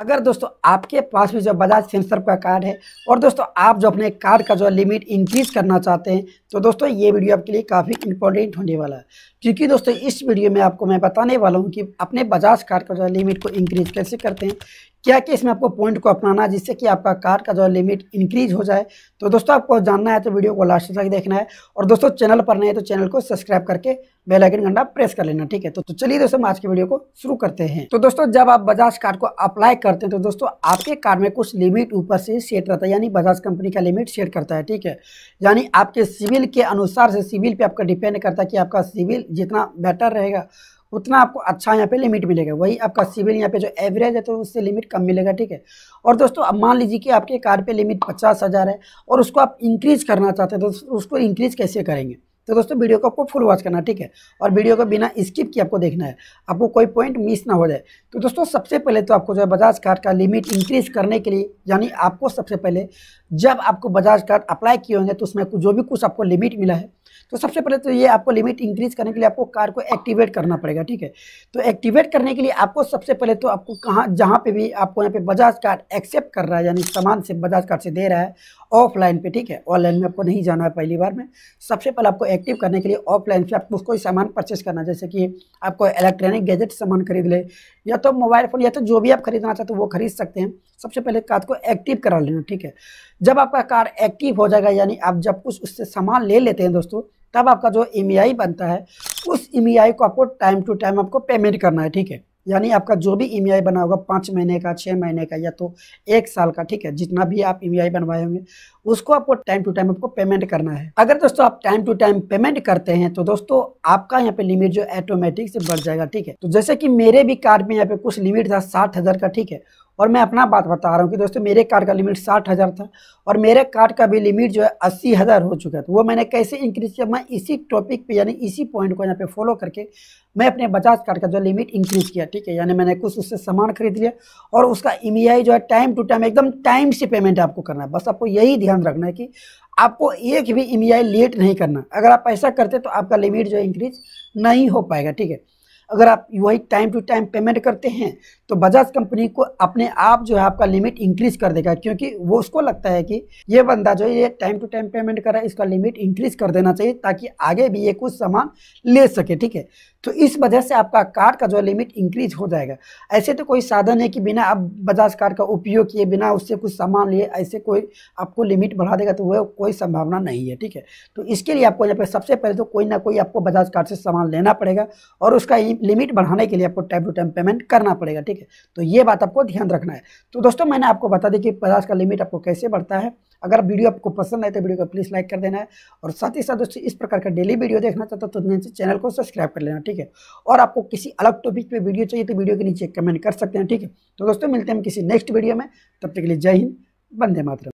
अगर दोस्तों आपके पास भी जो बजाज सेंसर का कार्ड है और दोस्तों आप जो अपने कार्ड का जो लिमिट इंक्रीज करना चाहते हैं तो दोस्तों ये वीडियो आपके लिए काफ़ी इंपॉर्टेंट होने वाला है क्योंकि दोस्तों इस वीडियो में आपको मैं बताने वाला हूँ कि अपने बजाज कार्ड का जो लिमिट को इंक्रीज कैसे करते हैं क्या क्या इसमें आपको पॉइंट को अपनाना जिससे कि आपका कार का जो लिमिट इंक्रीज हो जाए तो दोस्तों आपको जानना है तो वीडियो को लास्ट तक देखना है और दोस्तों चैनल पर नहीं है तो चैनल को सब्सक्राइब करके बेल आइकन घंटा प्रेस कर लेना ठीक है तो, तो चलिए दोस्तों आज की वीडियो को शुरू करते हैं तो दोस्तों जब आप बजाज कार्ड को अप्लाई करते हैं तो दोस्तों आपके कार्ड में कुछ लिमिट ऊपर से सेट रहता है यानी बजाज कंपनी का लिमिट सेट करता है ठीक है यानी आपके सिविल के अनुसार से सिविल पे आपका डिपेंड करता है कि आपका सिविल जितना बेटर रहेगा उतना आपको अच्छा यहाँ पे लिमिट मिलेगा वही आपका सिविल यहाँ पे जो एवरेज है तो उससे लिमिट कम मिलेगा ठीक है और दोस्तों अब मान लीजिए कि आपके कार पे लिमिट पचास हज़ार है और उसको आप इंक्रीज करना चाहते हैं तो उसको इंक्रीज कैसे करेंगे तो दोस्तों वीडियो को आपको फुल वॉच करना ठीक है और वीडियो को बिना स्किप किए आपको देखना है आपको कोई पॉइंट मिस ना हो जाए तो दोस्तों सबसे पहले तो आपको जो है बजाज कार्ड का लिमिट इंक्रीज करने के लिए यानी आपको सबसे पहले जब आपको बजाज कार्ड अप्लाई किए होंगे तो उसमें जो भी कुछ आपको लिमिट मिला है तो सबसे पहले तो ये आपको लिमिट इंक्रीज करने के लिए आपको कार को एक्टिवेट करना पड़ेगा ठीक है तो एक्टिवेट करने के लिए आपको सबसे पहले तो आपको कहाँ जहाँ पे भी आपको यहाँ पे बजाज कार्ड एक्सेप्ट कर रहा है यानी सामान से बजाज कार्ड से दे रहा है ऑफलाइन पे ठीक है ऑनलाइन में आपको नहीं जाना है पहली बार में सबसे पहले आपको एक्टिव करने के लिए ऑफलाइन से आपको कोई सामान परचेस करना जैसे कि आपको इलेक्ट्रॉनिक गैजेट सामान खरीद ले या तो मोबाइल फ़ोन या तो जो भी आप खरीदना चाहते हो वो खरीद सकते हैं सबसे पहले कार्ड को एक्टिव करा लेना ठीक है जब आपका कार्ड एक्टिव हो जाएगा यानी आप जब कुछ उससे सामान ले लेते हैं दोस्तों तब आपका जो एम e बनता है उस एम e को आपको टाइम टू टाइम आपको पेमेंट करना है ठीक है यानी आपका जो भी ई e बना होगा पाँच महीने का छः महीने का या तो एक साल का ठीक है जितना भी आप ई बनवाए होंगे उसको आपको टाइम टू टाइम आपको पेमेंट करना है अगर दोस्तों आप टाइम टू टाइम पेमेंट करते हैं तो दोस्तों आपका यहाँ पे लिमिट जो ऑटोमेटिक से बढ़ जाएगा ठीक है तो जैसे कि मेरे भी कार्ड में यहाँ पे कुछ लिमिट था साठ हज़ार का ठीक है और मैं अपना बात बता रहा हूँ कि दोस्तों मेरे कार्ड का लिमिट साठ हज़ार था और मेरे कार्ड का भी लिमिट जो है अस्सी हज़ार हो चुका है तो वो मैंने कैसे इंक्रीज किया मैं इसी टॉपिक पे यानी इसी पॉइंट को यहाँ पे फॉलो करके मैं अपने बजाज कार्ड का जो लिमिट इंक्रीज किया ठीक है यानी मैंने कुछ उससे सामान खरीद लिया और उसका ई e जो है टाइम टू टाइम एकदम टाइम से पेमेंट आपको करना है बस आपको यही ध्यान रखना है कि आपको एक भी ई e लेट नहीं करना अगर आप ऐसा करते तो आपका लिमिट जो है इंक्रीज नहीं हो पाएगा ठीक है अगर आप you time to time payment करते हैं तो बजाज कंपनी को अपने आप जो है आपका लिमिट इंक्रीज कर देगा क्योंकि वो उसको लगता है कि ये बंदा जो है ये टाइम टू टाइम पेमेंट कर रहा है इसका लिमिट इंक्रीज कर देना चाहिए ताकि आगे भी ये कुछ सामान ले सके ठीक है तो इस वजह से आपका कार्ड का जो लिमिट इंक्रीज हो जाएगा ऐसे तो कोई साधन है कि बिना आप बजाज कार्ड का उपयोग किए बिना उससे कुछ सामान लिए ऐसे कोई आपको लिमिट बढ़ा देगा तो वह कोई संभावना नहीं है ठीक है तो इसके लिए आपको यहाँ पर सबसे पहले तो कोई ना कोई आपको बजाज कार्ड से सामान लेना पड़ेगा और उसका लिमिट बढ़ाने के लिए आपको टाइम टू टाइम पेमेंट करना पड़ेगा ठीक है तो ये बात आपको ध्यान रखना है तो दोस्तों मैंने आपको बता दी कि बजाज का लिमिट आपको कैसे बढ़ता है अगर वीडियो आपको पसंद आए तो वीडियो को प्लीज़ लाइक कर देना है और साथ ही साथ दोस्तों इस प्रकार का डेली वीडियो देखना चाहते तो, तो चैनल को सब्सक्राइब कर लेना ठीक है और आपको किसी अलग टॉपिक पर वीडियो चाहिए तो वीडियो के नीचे कमेंट कर सकते हैं ठीक है तो दोस्तों मिलते हैं किसी नेक्स्ट वीडियो में तब तक के लिए जय हिंद बंदे मातरम